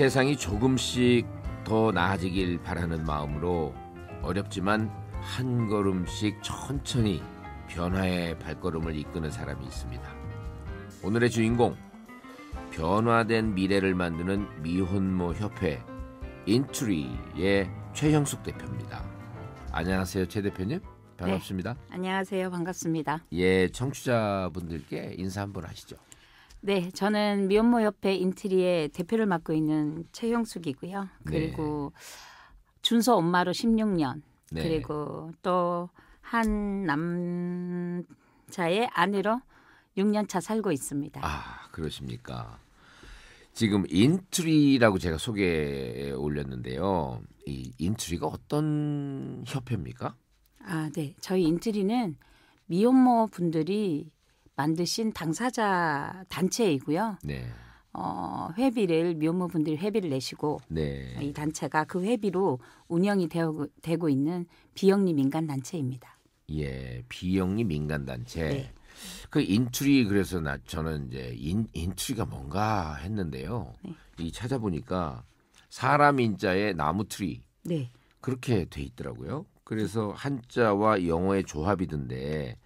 세상이 조금씩 더 나아지길 바라는 마음으로 어렵지만 한 걸음씩 천천히 변화의 발걸음을 이끄는 사람이 있습니다. 오늘의 주인공 변화된 미래를 만드는 미혼모 협회 인트리의 최형숙 대표입니다. 안녕하세요, 최 대표님. 반갑습니다. 네, 안녕하세요, 반갑습니다. 예, 청취자분들께 인사 한번 하시죠. 네, 저는 미혼모 협회 인트리의 대표를 맡고 있는 최형숙이고요. 네. 그리고 네. 준서 엄마로 16년. 네. 그리고 또 한 남자의 아내로 6년 차 살고 있습니다. 아, 그러십니까? 지금 인트리라고 제가 소개에 올렸는데요. 이 인트리가 어떤 협회입니까? 아, 네. 저희 인트리는 미혼모 분들이 만드신 당사자 단체이고요. 네. 어, 회비를 묘무분들 회비를 내시고 네. 이 단체가 그 회비로 운영이 되어, 되고 있는 비영리 민간 단체입니다. 예, 비영리 민간 단체. 네. 그 인출이 그래서 나 저는 이제 인 인출이가 뭔가 했는데요. 네. 이 찾아보니까 사람 인자에 나무 트리. 네. 그렇게 돼 있더라고요. 그래서 한자와 영어의 조합이던데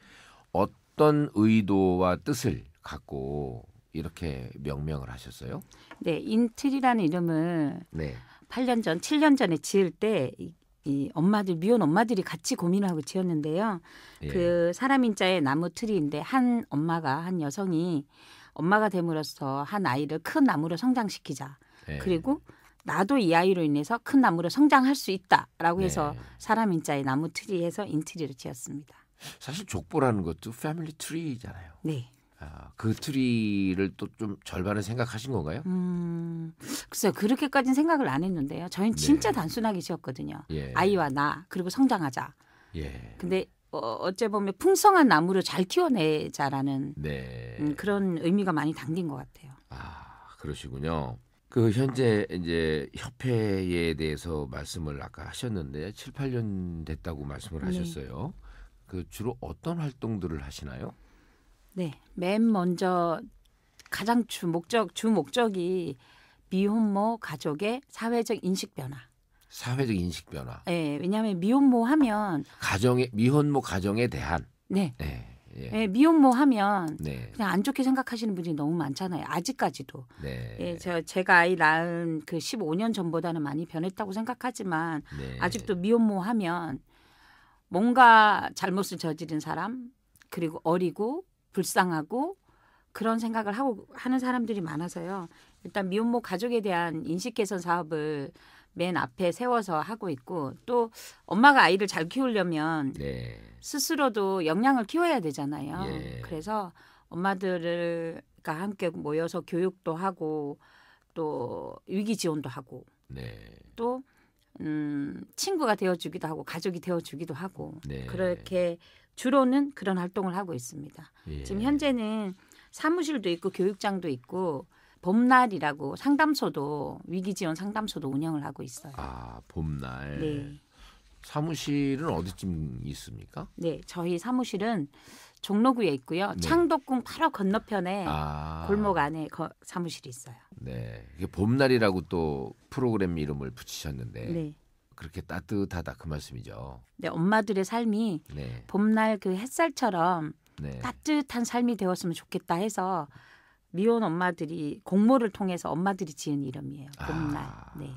어떤 어떤 의도와 뜻을 갖고 이렇게 명명을 하셨어요? 네, 인틸이라는 이름을 네. 8년 전, 7년 전에 지을 때이 엄마들 미혼 엄마들이 같이 고민을 하고 지었는데요. 예. 그 사람 인자의 나무 트리인데 한 엄마가 한 여성이 엄마가 됨으로써 한 아이를 큰 나무로 성장시키자. 예. 그리고 나도 이 아이로 인해서 큰 나무로 성장할 수 있다라고 네. 해서 예. 사람 인자의 나무 트리에서 인트리를 지었습니다. 사실 족보라는 것도 패밀리 트리잖아요. 네. 아, 그 트리를 또 좀 절반을 생각하신 건가요? 음, 글쎄요. 그렇게까지는 생각을 안 했는데요. 저희는 진짜 네. 단순하게 지었거든요. 예. 아이와 나 그리고 성장하자. 예. 근데 어, 어째 보면 풍성한 나무를 잘 키워내자라는 네. 음, 그런 의미가 많이 담긴 것 같아요. 아 그러시군요. 그 현재 이제 협회에 대해서 말씀을 아까 하셨는데 7, 8년 됐다고 말씀을 네. 하셨어요. 그 주로 어떤 활동들을 하시나요? 네, 맨 먼저 가장 주 목적 주 목적이 미혼모 가족의 사회적 인식 변화. 사회적 인식 변화. 네, 왜냐하면 미혼모 하면 가정의 미혼모 가정에 대한. 네. 네. 예. 예. 미혼모 하면 네. 그냥 안 좋게 생각하시는 분이 너무 많잖아요. 아직까지도. 네. 예, 저 제가 아이 낳은 그 15년 전보다는 많이 변했다고 생각하지만 네. 아직도 미혼모 하면 뭔가 잘못을 저지른 사람 그리고 어리고 불쌍하고 그런 생각을 하고 하는 사람들이 많아서요. 일단 미혼모 가족에 대한 인식 개선 사업을 맨 앞에 세워서 하고 있고 또 엄마가 아이를 잘 키우려면 네. 스스로도 역량을 키워야 되잖아요. 예. 그래서 엄마들과 함께 모여서 교육도 하고 또 위기 지원도 하고 네. 또 음, 친구가 되어주기도 하고 가족이 되어주기도 하고 네. 그렇게 주로는 그런 활동을 하고 있습니다. 예. 지금 현재는 사무실도 있고 교육장도 있고 봄날이라고 상담소도 위기지원 상담소도 운영을 하고 있어요. 아 봄날. 네. 사무실은 어디쯤 있습니까? 네, 저희 사무실은 종로구에 있고요. 네. 창덕궁 바로 건너편에 아. 골목 안에 거, 사무실이 있어요. 네, 이게 봄날이라고 또 프로그램 이름을 붙이셨는데 네. 그렇게 따뜻하다 그 말씀이죠. 네, 엄마들의 삶이 네. 봄날 그 햇살처럼 네. 따뜻한 삶이 되었으면 좋겠다 해서 미혼 엄마들이 공모를 통해서 엄마들이 지은 이름이에요. 아. 봄날. 아, 네.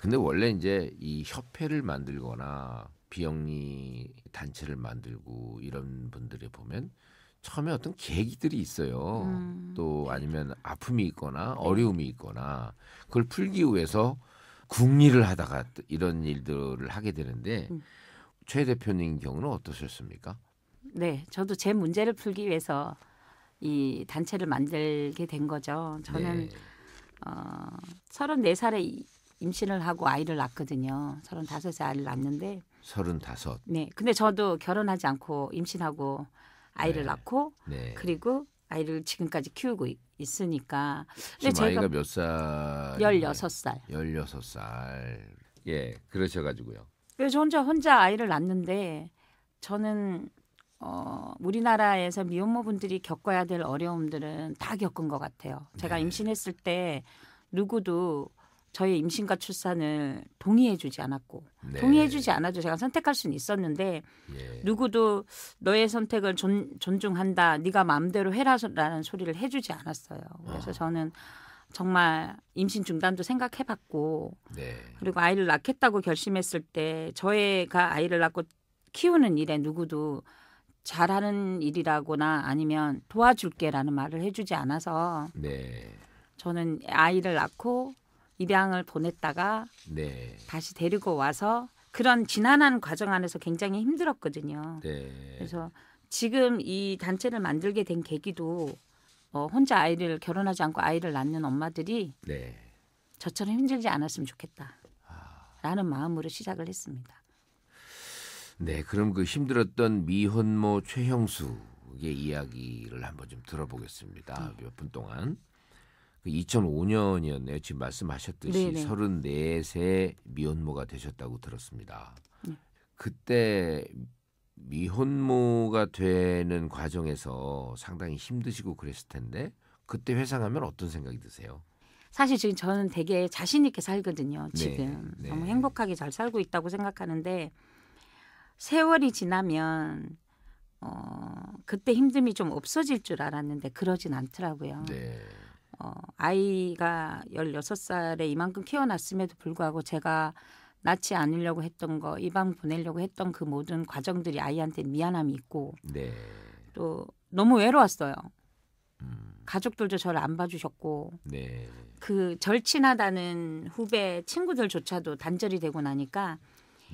근데 원래 이제 이 협회를 만들거나 비영리 단체를 만들고 이런 분들이 보면 처음에 어떤 계기들이 있어요. 음. 또 네. 아니면 아픔이 있거나 어려움이 있거나 그걸 풀기 위해서 국리를 하다가 이런 일들을 하게 되는데 음. 최 대표님 경우는 어떠셨습니까? 네, 저도 제 문제를 풀기 위해서 이 단체를 만들게 된 거죠. 저는 네. 어, 34살에 임신을 하고 아이를 낳거든요. 35세 아이를 낳는데 35. 네. 근데 저도 결혼하지 않고 임신하고 아이를 네. 낳고 네. 그리고 아이를 지금까지 키우고 있, 으니까 근데 지금 제가 아이가 몇 살? 16살. 16살. 예, 그러셔 가지고요. 그래서 혼자 혼자 아이를 낳는데 저는 어, 우리나라에서 미혼모분들이 겪어야 될 어려움들은 다 겪은 것 같아요. 제가 네. 임신했을 때 누구도 저희 임신과 출산을 동의해주지 않았고 네. 동의해주지 않아도 제가 선택할 수는 있었는데 예. 누구도 너의 선택을 존, 존중한다, 네가 마음대로 해라라는 소리를 해주지 않았어요. 그래서 어. 저는 정말 임신 중단도 생각해봤고 네. 그리고 아이를 낳겠다고 결심했을 때 저희가 아이를 낳고 키우는 일에 누구도 잘하는 일이라거나 아니면 도와줄게라는 말을 해주지 않아서 네. 저는 아이를 낳고 입양을 보냈다가 네. 다시 데리고 와서 그런 지난한 과정 안에서 굉장히 힘들었거든요. 네. 그래서 지금 이 단체를 만들게 된 계기도 어, 혼자 아이를 결혼하지 않고 아이를 낳는 엄마들이 네. 저처럼 힘들지 않았으면 좋겠다. 아. 라는 마음으로 시작을 했습니다. 네, 그럼 그 힘들었던 미혼모 최형수의 이야기를 한번 좀 들어보겠습니다. 네. 몇분 동안. 2005년이었네요. 그 지금 말씀하셨듯이 네네. 34세 미혼모가 되셨다고 들었습니다. 네. 그때 미혼모가 되는 과정에서 상당히 힘드시고 그랬을 텐데 그때 회상하면 어떤 생각이 드세요? 사실 지금 저는 되게 자신 있게 살거든요. 네, 지금 네, 네. 너무 행복하게 잘 살고 있다고 생각하는데 세월이 지나면 어, 그때 힘듦이 좀 없어질 줄 알았는데 그러진 않더라고요. 네. 어, 아이가 열여섯 살에 이만큼 키워놨음에도 불구하고 제가 낳지 않으려고 했던 거, 이방 보내려고 했던 그 모든 과정들이 아이한테 미안함이 있고 네. 또 너무 외로웠어요. 음. 가족들도 저를 안 봐주셨고 네. 그 절친하다는 후배 친구들조차도 단절이 되고 나니까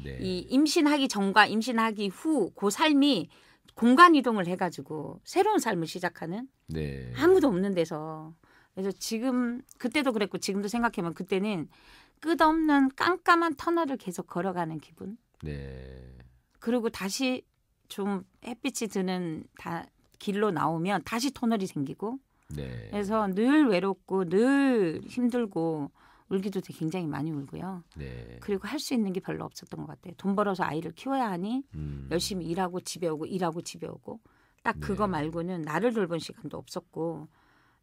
네. 이 임신하기 전과 임신하기 후 그 삶이 공간 이동을 해가지고 새로운 삶을 시작하는 네. 아무도 없는 데서 그래서 지금 그때도 그랬고 지금도 생각해보면 그때는 끝없는 깜깜한 터널을 계속 걸어가는 기분. 네. 그리고 다시 좀 햇빛이 드는 다 길로 나오면 다시 터널이 생기고. 네. 그래서 늘 외롭고 늘 힘들고 울기도 되게 굉장히 많이 울고요. 네. 그리고 할 수 있는 게 별로 없었던 것 같아요. 돈 벌어서 아이를 키워야 하니 음. 열심히 일하고 집에 오고 일하고 집에 오고 딱 그거 네. 말고는 나를 돌본 시간도 없었고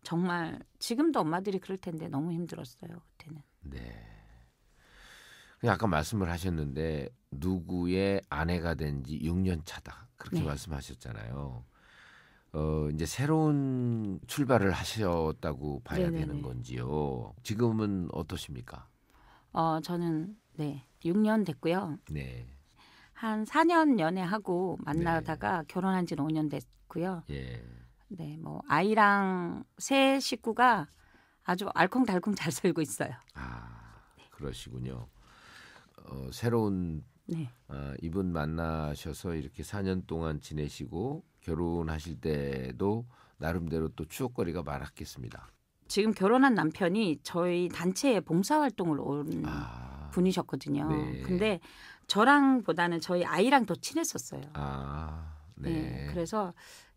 정말 지금도 엄마들이 그럴 텐데 너무 힘들었어요 그때는. 네. 그 아까 말씀을 하셨는데 누구의 아내가 된 지 6년 차다 그렇게 네. 말씀하셨잖아요. 어 이제 새로운 출발을 하셨다고 봐야 네네네. 네, 되는 네. 건지요. 지금은 어떠십니까? 어 저는 네 6년 됐고요. 네. 한 4년 연애하고 만나다가 네. 결혼한 지는 5년 됐고요. 예. 네, 뭐 아이랑 새 식구가 아주 알콩달콩 잘 살고 있어요. 아, 그러시군요. 어, 새로운 네. 어, 이분 만나셔서 이렇게 4년 동안 지내시고 결혼하실 때도 나름대로 또 추억거리가 많았겠습니다. 지금 결혼한 남편이 저희 단체에 봉사활동을 온 아, 분이셨거든요. 네. 근데 저랑보다는 저희 아이랑 더 친했었어요. 아, 네. 네. 그래서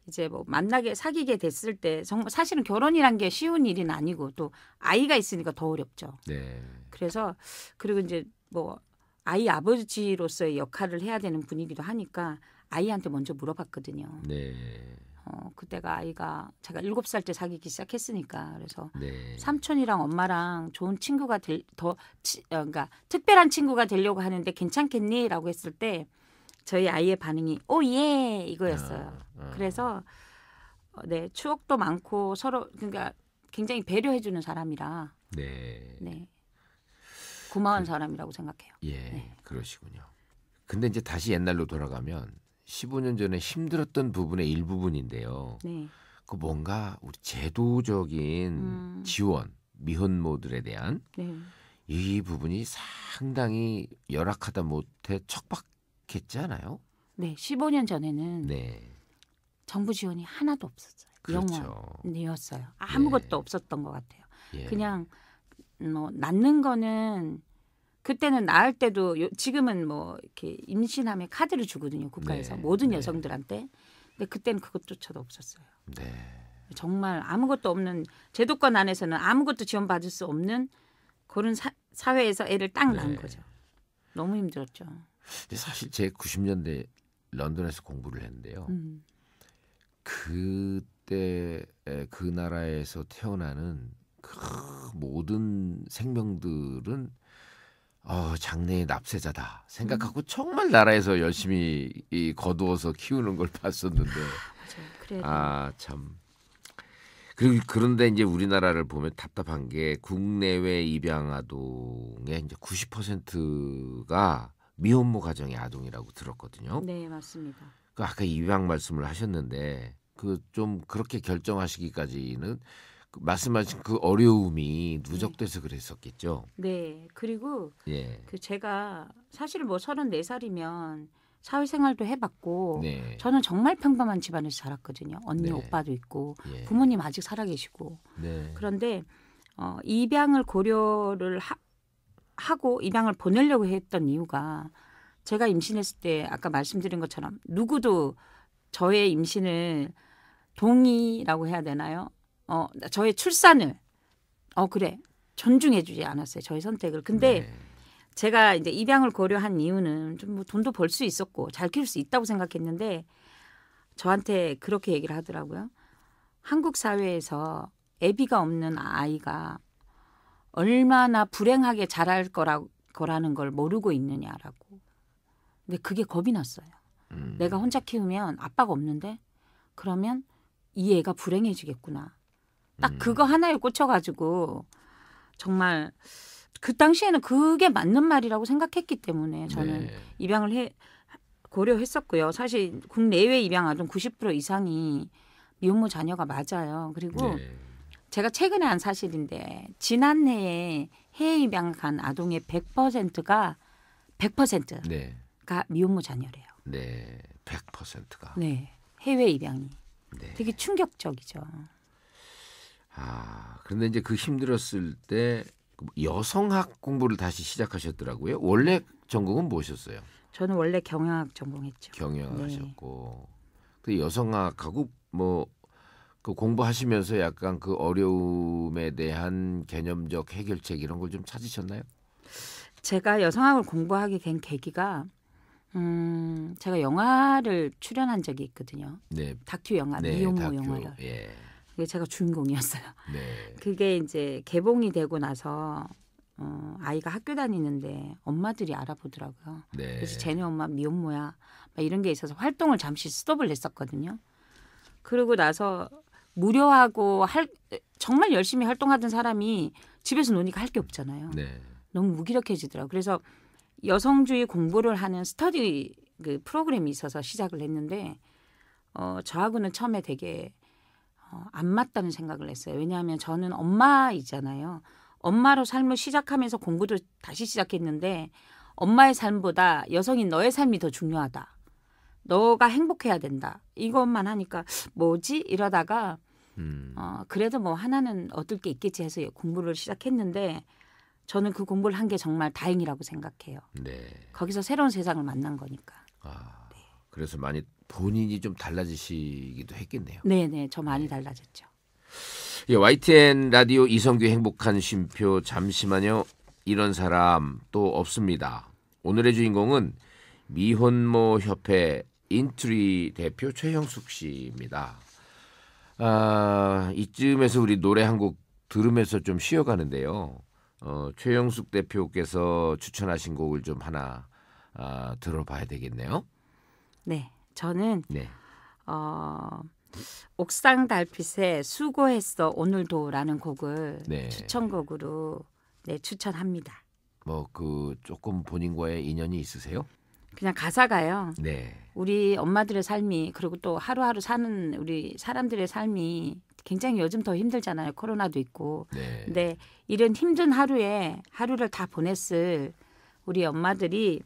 이제 뭐 만나게 사귀게 됐을 때 정말 사실은 결혼이란 게 쉬운 일은 아니고 또 아이가 있으니까 더 어렵죠. 네. 그래서 그리고 이제 뭐 아이 아버지로서의 역할을 해야 되는 분이기도 하니까 아이한테 먼저 물어봤거든요. 네. 어, 그때가 아이가 제가 일곱 살 때 사귀기 시작했으니까 그래서 네. 삼촌이랑 엄마랑 좋은 친구가 될더 어, 그러니까 특별한 친구가 되려고 하는데 괜찮겠니라고 했을 때 저희 아이의 반응이 오예 이거였어요. 아, 아. 그래서 어, 네 추억도 많고 서로 그러니까 굉장히 배려해주는 사람이라 네, 네. 고마운 그 사람이라고 생각해요. 예, 네. 그러시군요. 근데 이제 다시 옛날로 돌아가면 15년 전에 힘들었던 부분의 일부분인데요. 네. 그 뭔가 우리 제도적인 음. 지원 미혼모들에 대한 네. 이 부분이 상당히 열악하다 못해 척박 시작했지 아요 네, 15년 전에는 네. 정부 지원이 하나도 없었어요. 그렇죠. 영원이었어요. 예. 아무것도 예. 없었던 것 같아요. 예. 그냥 뭐 낳는 거는 그때는 낳을 때도 지금은 뭐 이렇게 임신함에 카드를 주거든요 국가에서 네. 모든 네. 여성들한테. 근데 그때는 그것조차도 없었어요. 네. 정말 아무것도 없는 제도권 안에서는 아무것도 지원받을 수 없는 그런 사, 회에서 애를 딱 낳은 네. 거죠. 너무 힘들었죠. 사실 제 90년대 런던에서 공부를 했는데요. 음. 그때 그 나라에서 태어나는 그 모든 생명들은 어, 장래의 납세자다 생각하고 음. 정말 나라에서 열심히 이, 거두어서 키우는 걸 봤었는데 아참 아, 그리고 그런데 이제 우리나라를 보면 답답한 게 국내외 입양 아동의 이제 90%가 미혼모 가정의 아동이라고 들었거든요. 네, 맞습니다. 그 아까 입양 말씀을 하셨는데 그 좀 그렇게 결정하시기까지는 그 말씀하신 그 어려움이 누적돼서 네. 그랬었겠죠. 네, 그리고 예. 그 제가 사실 뭐 서른네 살이면 사회생활도 해봤고 네. 저는 정말 평범한 집안에서 자랐거든요. 언니 네. 오빠도 있고 예. 부모님 아직 살아계시고 네. 그런데 어, 입양을 고려를 하, 하고 입양을 보내려고 했던 이유가 제가 임신했을 때 아까 말씀드린 것처럼 누구도 저의 임신을 동의라고 해야 되나요? 어, 저의 출산을 어 그래 존중해 주지 않았어요. 저의 선택을. 근데 네. 제가 이제 입양을 고려한 이유는 좀 뭐 돈도 벌 수 있었고 잘 키울 수 있다고 생각했는데 저한테 그렇게 얘기를 하더라고요. 한국 사회에서 애비가 없는 아이가 얼마나 불행하게 자랄 거라, 거라는 걸 모르고 있느냐라고. 근데 그게 겁이 났어요. 음. 내가 혼자 키우면 아빠가 없는데 그러면 이 애가 불행해지겠구나. 딱 음. 그거 하나에 꽂혀가지고 정말 그 당시에는 그게 맞는 말이라고 생각했기 때문에 저는 네. 입양을 해 고려했었고요. 사실 국내외 입양 아동 90% 이상이 미혼모 자녀가 맞아요. 그리고 네. 제가 최근에 한 사실인데 지난해에 해외 입양 간 아동의 100%가 100%가 네. 미혼모 자녀래요. 네, 100%가. 네, 해외 입양이. 네. 되게 충격적이죠. 아, 그런데 이제 그 힘들었을 때 그 여성학 공부를 다시 시작하셨더라고요. 원래 전공은 뭐셨어요 저는 원래 경영학 전공했죠. 경영하셨고, 네. 그 여성학하고 뭐그 공부하시면서 약간 그 어려움에 대한 개념적 해결책 이런 걸 좀 찾으셨나요? 제가 여성학을 공부하게 된 계기가 음, 제가 영화를 출연한 적이 있거든요. 네. 다큐 영화, 네, 미용모 다큐, 영화를. 예. 그게 제가 주인공이었어요. 네. 그게 이제 개봉이 되고 나서 어, 아이가 학교 다니는데 엄마들이 알아보더라고요. 네. 그래서 쟤네 엄마 미혼모야. 막 이런 게 있어서 활동을 잠시 스톱을 냈었거든요 그러고 나서 무료하고 할 정말 열심히 활동하던 사람이 집에서 노니까 할 게 없잖아요. 네. 너무 무기력해지더라고. 그래서 여성주의 공부를 하는 스터디 그 프로그램이 있어서 시작을 했는데 어 저하고는 처음에 되게 어, 안 맞다는 생각을 했어요. 왜냐하면 저는 엄마이잖아요. 엄마로 삶을 시작하면서 공부도 다시 시작했는데 엄마의 삶보다 여성인 너의 삶이 더 중요하다. 너가 행복해야 된다. 이것만 하니까 뭐지? 이러다가 음. 어, 그래도 뭐 하나는 얻을 게 있겠지 해서 공부를 시작했는데 저는 그 공부를 한 게 정말 다행이라고 생각해요. 네. 거기서 새로운 세상을 만난 거니까. 아, 네. 그래서 많이 본인이 좀 달라지시기도 했겠네요. 네, 네, 저 많이 네. 달라졌죠. 예, YTN 라디오 이성규 행복한 쉼표 잠시만요. 이런 사람 또 없습니다. 오늘의 주인공은 미혼모 협회 인트리 대표 최형숙 씨입니다. 아, 이쯤에서 우리 노래 한 곡 들으면서 좀 쉬어가는데요. 어, 최영숙 대표께서 추천하신 곡을 좀 하나 아, 들어봐야 되겠네요. 네, 저는 네. 어, 옥상 달빛에 수고했어 오늘도라는 곡을 네. 추천곡으로 네, 추천합니다. 뭐 그 조금 본인과의 인연이 있으세요? 그냥 가사가요. 네. 우리 엄마들의 삶이 그리고 또 하루하루 사는 우리 사람들의 삶이 굉장히 요즘 더 힘들잖아요. 코로나도 있고. 네. 근데 이런 힘든 하루에 하루를 다 보냈을 우리 엄마들이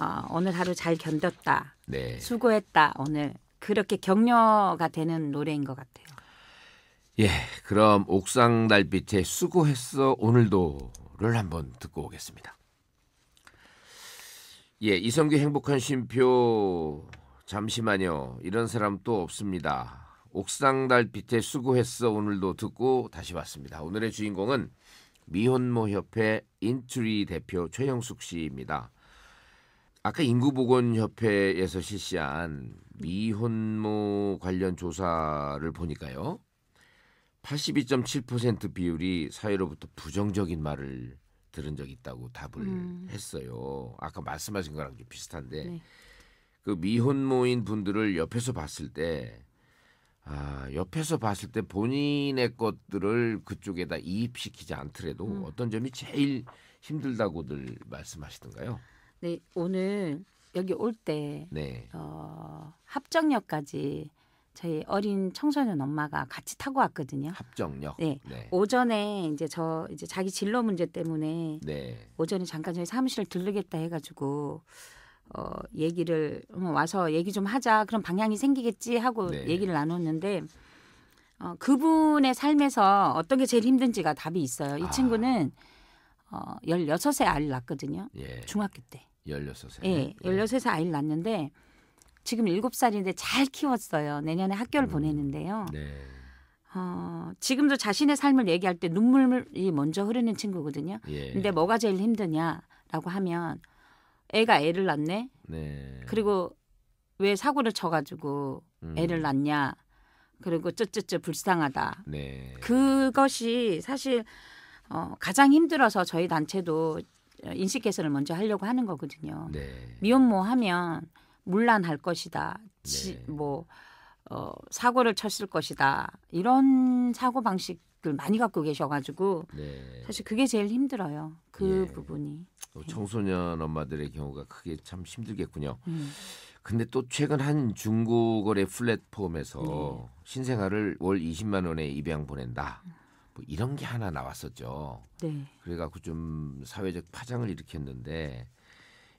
어, 오늘 하루 잘 견뎠다. 네. 수고했다. 오늘 그렇게 격려가 되는 노래인 것 같아요. 예, 그럼 옥상 달빛의 수고했어 오늘도를 한번 듣고 오겠습니다. 예, 이성규 행복한 쉼표 잠시만요. 이런 사람 또 없습니다. 옥상 달빛에 수고했어 오늘도 듣고 다시 왔습니다. 오늘의 주인공은 미혼모 협회 인트리 대표 최영숙 씨입니다. 아까 인구보건협회에서 실시한 미혼모 관련 조사를 보니까요. 82.7% 비율이 사회로부터 부정적인 말을 들은 적 있다고 답을 음. 했어요. 아까 말씀하신 거랑 좀 비슷한데 네. 그 미혼모인 분들을 옆에서 봤을 때 아, 옆에서 봤을 때 본인의 것들을 그쪽에다 이입시키지 않더라도 음. 어떤 점이 제일 힘들다고들 말씀하시던가요? 네, 오늘 여기 올때 네. 어, 합정역까지 저희 어린 청소년 엄마가 같이 타고 왔거든요. 합정역. 네. 네. 오전에 이제 저 이제 자기 진로 문제 때문에 네. 오전에 잠깐 저희 사무실을 들르겠다 해가지고 어 얘기를 어, 와서 얘기 좀 하자 그런 방향이 생기겠지 하고 네. 얘기를 나눴는데 어, 그분의 삶에서 어떤 게 제일 힘든지가 답이 있어요. 이 아. 친구는 어 16세 아이를 낳거든요. 예. 중학교 때. 16세. 예. 네, 예. 16세 아이를 낳는데 지금 7살인데 잘 키웠어요. 내년에 학교를 음. 보내는데요. 네. 어, 지금도 자신의 삶을 얘기할 때 눈물이 먼저 흐르는 친구거든요. 예. 근데 뭐가 제일 힘드냐라고 하면 애가 애를 낳네. 네. 그리고 왜 사고를 쳐가지고 음. 애를 낳냐. 그리고 쯧쯧쯧 불쌍하다. 네. 그것이 사실 어, 가장 힘들어서 저희 단체도 인식 개선을 먼저 하려고 하는 거거든요. 네. 미혼모 하면 물란할 것이다. 지, 네. 뭐 어, 사고를 쳤을 것이다. 이런 사고 방식을 많이 갖고 계셔가지고 네. 사실 그게 제일 힘들어요. 그 네. 부분이. 뭐 예. 청소년 엄마들의 경우가 크게 참 힘들겠군요. 음. 근데 또 최근 한 중고거래 플랫폼에서 네. 신생아를 월 20만 원에 입양 보낸다. 뭐 이런 게 하나 나왔었죠. 네. 그래갖고 좀 사회적 파장을 일으켰는데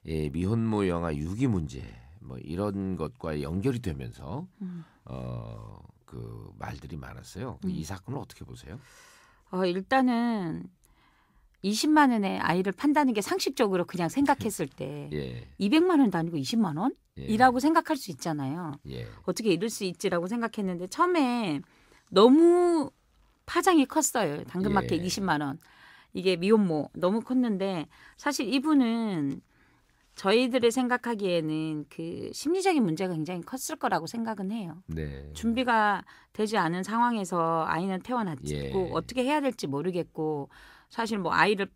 예, 미혼모 영아 유기 문제 뭐 이런 것과 연결이 되면서 음. 어그 말들이 많았어요. 그 음. 이 사건을 어떻게 보세요? 어 일단은 20만 원에 아이를 판다는 게 상식적으로 그냥 생각했을 때 예. 200만 원단니고 20만 원? 예. 이라고 생각할 수 있잖아요. 예. 어떻게 이럴 수 있지라고 생각했는데 처음에 너무 파장이 컸어요. 당근마켓 예. 20만 원. 이게 미혼모 너무 컸는데 사실 이분은 저희들을 생각하기에는 그 심리적인 문제가 굉장히 컸을 거라고 생각은 해요. 네. 준비가 되지 않은 상황에서 아이는 태어났고 뭐 예. 어떻게 해야 될지 모르겠고 사실 뭐 아이를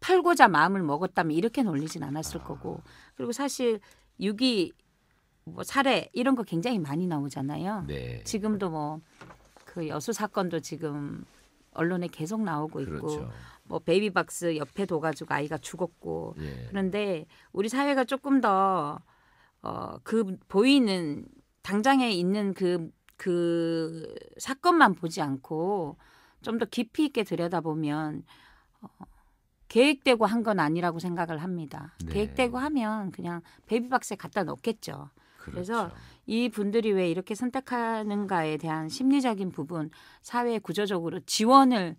팔고자 마음을 먹었다면 이렇게 놀리진 않았을 아. 거고 그리고 사실 유기 뭐 사례 이런 거 굉장히 많이 나오잖아요. 네. 지금도 뭐 그 여수 사건도 지금 언론에 계속 나오고 있고 그렇죠. 뭐 베이비박스 옆에 둬가지고 아이가 죽었고 예. 그런데 우리 사회가 조금 더 어, 그 보이는 당장에 있는 그그 그 사건만 보지 않고 좀 더 깊이 있게 들여다보면 어, 계획되고 한 건 아니라고 생각을 합니다. 네. 계획되고 하면 그냥 베이비박스에 갖다 넣겠죠. 그렇죠. 그래서 이 분들이 왜 이렇게 선택하는가에 대한 심리적인 부분, 사회 구조적으로 지원을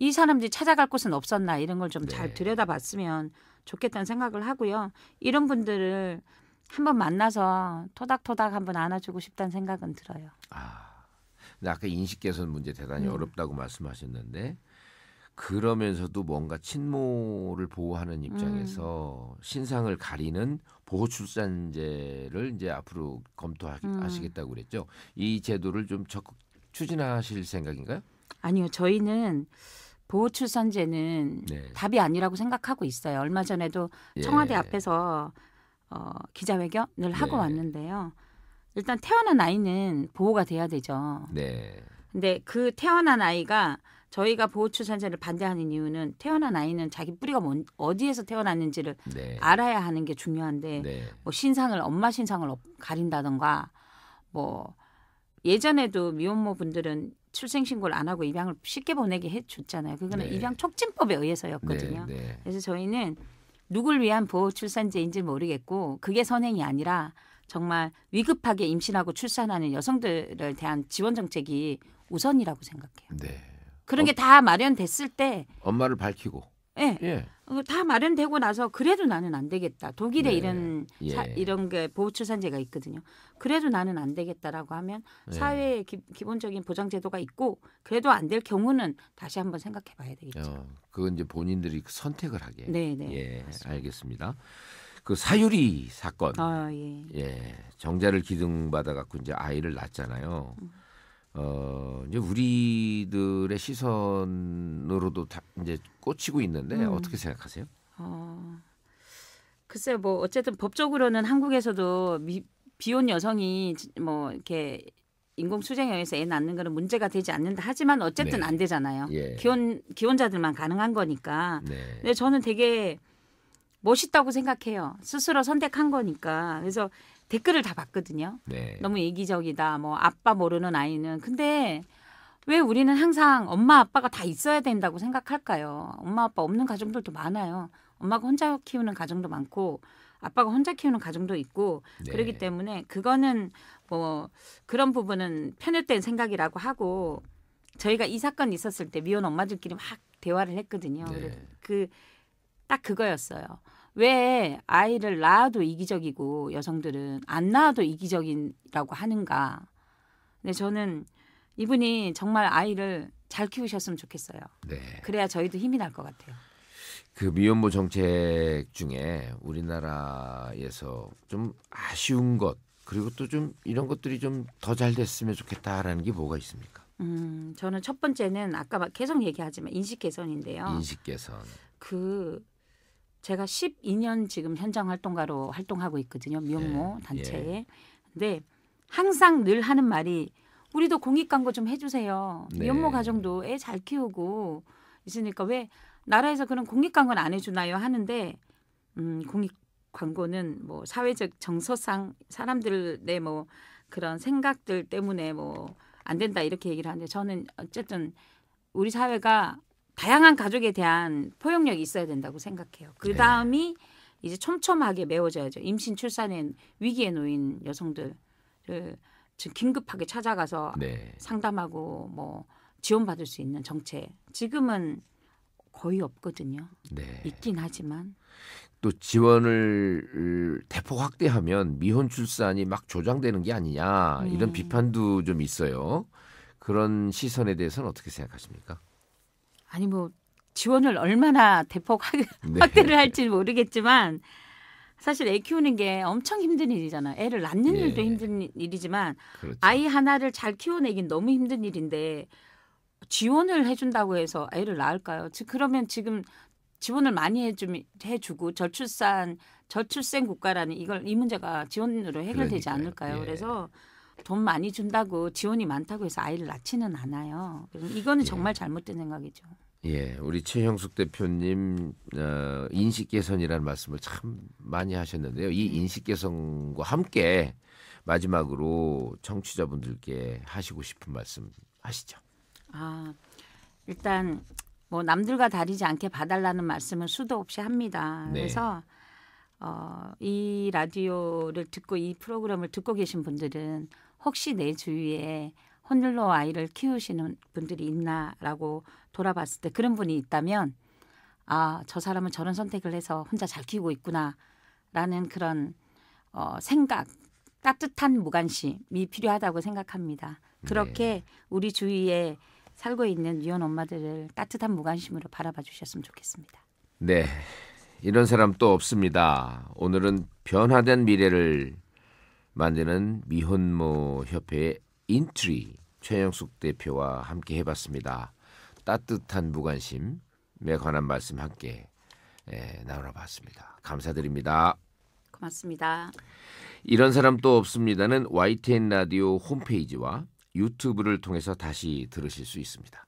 이 사람들이 찾아갈 곳은 없었나 이런 걸 좀잘 네. 들여다봤으면 좋겠다는 생각을 하고요. 이런 분들을 한번 만나서 토닥토닥 한번 안아주고 싶다는 생각은 들어요. 아, 근데 아까 인식 개선 문제 대단히 음. 어렵다고 말씀하셨는데 그러면서도 뭔가 친모를 보호하는 입장에서 음. 신상을 가리는 보호출산제를 이제 앞으로 검토하시겠다고 음. 그랬죠. 이 제도를 좀 적극 추진하실 생각인가요? 아니요, 저희는 보호출산제는 네. 답이 아니라고 생각하고 있어요. 얼마 전에도 예. 청와대 예. 앞에서 어, 기자회견을 하고 예. 왔는데요. 일단 태어난 아이는 보호가 돼야 되죠. 네. 근데 그 태어난 아이가 저희가 보호출산제를 반대하는 이유는 태어난 아이는 자기 뿌리가 뭔, 어디에서 태어났는지를 네. 알아야 하는 게 중요한데 네. 뭐 신상을 엄마 신상을 가린다던가 뭐 예전에도 미혼모 분들은 출생신고를 안 하고 입양을 쉽게 보내게 해줬잖아요. 그거는 네. 입양 촉진법에 의해서였거든요. 네, 네. 그래서 저희는 누굴 위한 보호 출산제인지 모르겠고 그게 선행이 아니라 정말 위급하게 임신하고 출산하는 여성들에 대한 지원 정책이 우선이라고 생각해요. 네. 그런 게 다 마련됐을 때 엄마를 밝히고. 네. 예. 예. 어, 다 마련되고 나서 그래도 나는 안 되겠다. 독일에 네. 이런 예. 사, 이런 게 보호출산제가 있거든요. 그래도 나는 안 되겠다라고 하면 네. 사회의 기, 본적인 보장 제도가 있고 그래도 안 될 경우는 다시 한번 생각해 봐야 되겠죠. 어, 그건 이제 본인들이 그 선택을 하게. 네, 네. 예, 알겠습니다. 그 사유리 사건. 아, 예. 예. 정자를 기증받아 갖고 이제 아이를 낳잖아요. 음. 어 이제 우리들의 시선으로도 다 이제 꽂히고 있는데 음. 어떻게 생각하세요? 어 글쎄 뭐 어쨌든 법적으로는 한국에서도 미, 비혼 여성이 뭐 이렇게 인공 수정에 서애 낳는 거는 문제가 되지 않는다 하지만 어쨌든 네. 안 되잖아요. 예. 기혼 기혼자들만 가능한 거니까. 네. 근데 저는 되게 멋있다고 생각해요. 스스로 선택한 거니까. 그래서 댓글을 다 봤거든요. 네. 너무 이기적이다. 뭐 아빠 모르는 아이는 근데 왜 우리는 항상 엄마 아빠가 다 있어야 된다고 생각할까요? 엄마 아빠 없는 가정들도 많아요. 엄마가 혼자 키우는 가정도 많고 아빠가 혼자 키우는 가정도 있고 네. 그렇기 때문에 그거는 뭐 그런 부분은 편협된 생각이라고 하고 저희가 이 사건 있었을 때 미혼 엄마들끼리 막 대화를 했거든요. 네. 그딱 그 그거였어요. 왜 아이를 낳아도 이기적이고 여성들은 안 낳아도 이기적이라고 하는가. 근데 저는 이분이 정말 아이를 잘 키우셨으면 좋겠어요. 네. 그래야 저희도 힘이 날 것 같아요. 그 미혼모 정책 중에 우리나라에서 좀 아쉬운 것 그리고 또 좀 이런 것들이 좀 더 잘 됐으면 좋겠다라는 게 뭐가 있습니까? 음, 저는 첫 번째는 아까 계속 얘기하지만 인식 개선인데요. 인식 개선. 그 제가 12년 지금 현장 활동가로 활동하고 있거든요. 미용모 예, 예, 단체에. 예. 근데 항상 늘 하는 말이 우리도 공익 광고 좀 해주세요. 네. 미용모 가정도 애 잘 키우고 있으니까 왜 나라에서 그런 공익 광고는 안 해주나요? 하는데 음, 공익 광고는 뭐 사회적 정서상 사람들의 뭐 그런 생각들 때문에 뭐 안 된다 이렇게 얘기를 하는데 저는 어쨌든 우리 사회가 다양한 가족에 대한 포용력이 있어야 된다고 생각해요. 그 네. 다음이 네. 이제 촘촘하게 메워져야죠. 임신 출산에 위기에 놓인 여성들을 지금 긴급하게 찾아가서 네. 상담하고 뭐 지원받을 수 있는 정책 지금은 거의 없거든요. 네. 있긴 하지만 또 지원을 대폭 확대하면 미혼 출산이 막 조장되는 게 아니냐 이런 네. 비판도 좀 있어요. 그런 시선에 대해서는 어떻게 생각하십니까? 아니 뭐 지원을 얼마나 대폭 네. 확대를 할지 모르겠지만 사실 애 키우는 게 엄청 힘든 일이잖아요. 애를 낳는 예. 일도 힘든 일이지만 그렇죠. 아이 하나를 잘 키워내긴 너무 힘든 일인데 지원을 해준다고 해서 애를 낳을까요? 즉 그러면 지금 지원을 많이 해주, 해주고 저출산 저출생 국가라는 이걸 이 문제가 지원으로 해결되지 그러니까요. 않을까요? 예. 그래서 돈 많이 준다고 지원이 많다고 해서 아이를 낳지는 않아요. 이거는 예. 정말 잘못된 생각이죠. 예, 우리 최형숙 대표님 어, 인식 개선이라는 말씀을 참 많이 하셨는데요. 이 인식 개선과 함께 마지막으로 청취자분들께 하시고 싶은 말씀 하시죠. 아, 일단 뭐 남들과 다르지 않게 봐달라는 말씀은 수도 없이 합니다. 네. 그래서 어, 이 라디오를 듣고 이 프로그램을 듣고 계신 분들은 혹시 내 주위에 혼들로 아이를 키우시는 분들이 있나라고 돌아봤을 때 그런 분이 있다면 아, 저 사람은 저런 선택을 해서 혼자 잘 키우고 있구나라는 그런 어, 생각, 따뜻한 무관심이 필요하다고 생각합니다. 그렇게 네. 우리 주위에 살고 있는 유연 엄마들을 따뜻한 무관심으로 바라봐 주셨으면 좋겠습니다. 네. 이런 사람 또 없습니다. 오늘은 변화된 미래를 만드는 미혼모 협회의 인트리 최영숙 대표와 함께 해봤습니다. 따뜻한 무관심에 관한 말씀 함께 예, 나눠봤습니다. 감사드립니다. 고맙습니다. 이런 사람 또 없습니다는 YTN 라디오 홈페이지와 유튜브를 통해서 다시 들으실 수 있습니다.